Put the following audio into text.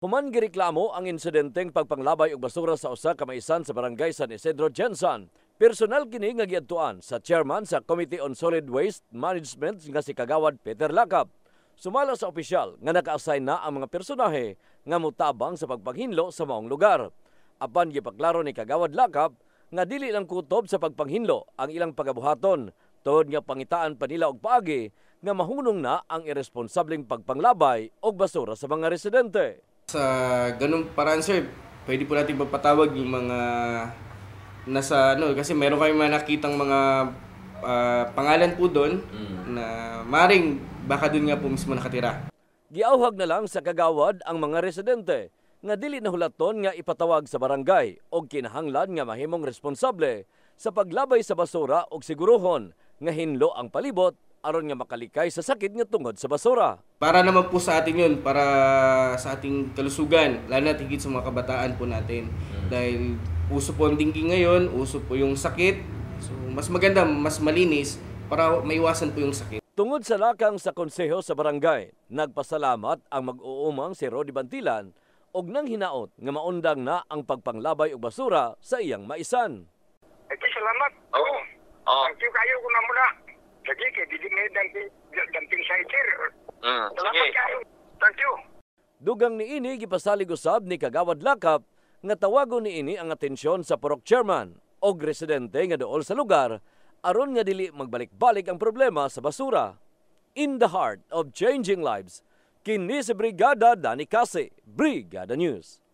Human gireklamo ang insidenteng pagpanglabay og basura sa usa ka maisan sa barangay San Isidro Jensen. Personal kini nga giadtuan sa chairman sa Committee on Solid Waste Management nga si Kagawad Peter Lakap. Sumala sa opisyal nga naka-assign na ang mga personahe nga mutabang sa pagpanghinlo sa maong lugar. Apan gipaklaro ni Kagawad Lakap nga dili lang kutob sa pagpanghinlo ang ilang pagabuhaton tod nga pangitaan pa nila og paagi nga mahunong na ang irresponsableng pagpanglabay og basura sa mga residente. Sa ganun parang sir, pwede po natin papatawag yung mga nasa ano kasi meron kayong mga nakitang mga uh, pangalan po doon mm. na maring baka doon nga po mismo nakatira. Giauhag na lang sa kagawad ang mga residente nga dili nahulaton nga ipatawag sa barangay o kinahanglan nga mahimong responsable sa paglabay sa basura o siguruhon nga hinlo ang palibot aron nga makalikay sa sakit nga tungod sa basura. Para naman po sa atin yun, para sa ating kalusugan, lalo na tigit sa mga kabataan po natin. Hmm. Dahil uso po ang dinggi ngayon, uso po yung sakit. So, mas maganda, mas malinis para maiwasan po yung sakit. Tungod sa lakang sa konseho sa barangay, nagpasalamat ang mag-uumang si Rodi Bantilan og nang hinaot nga maundang na ang pagpanglabay og basura sa iyang maisan. Ito salamat. Oo. Oh. Oh. Thank you kayo kung na Sige, kay dili may damping damping ah, sa sir. sige. Thank you. Dugang ni ini gipasalig usab ni Kagawad Lakap nga tawagon ni ini ang atensyon sa Purok Chairman o residente nga dool sa lugar aron nga dili magbalik-balik ang problema sa basura. In the heart of changing lives, kini si Brigada Dani Kase, Brigada News.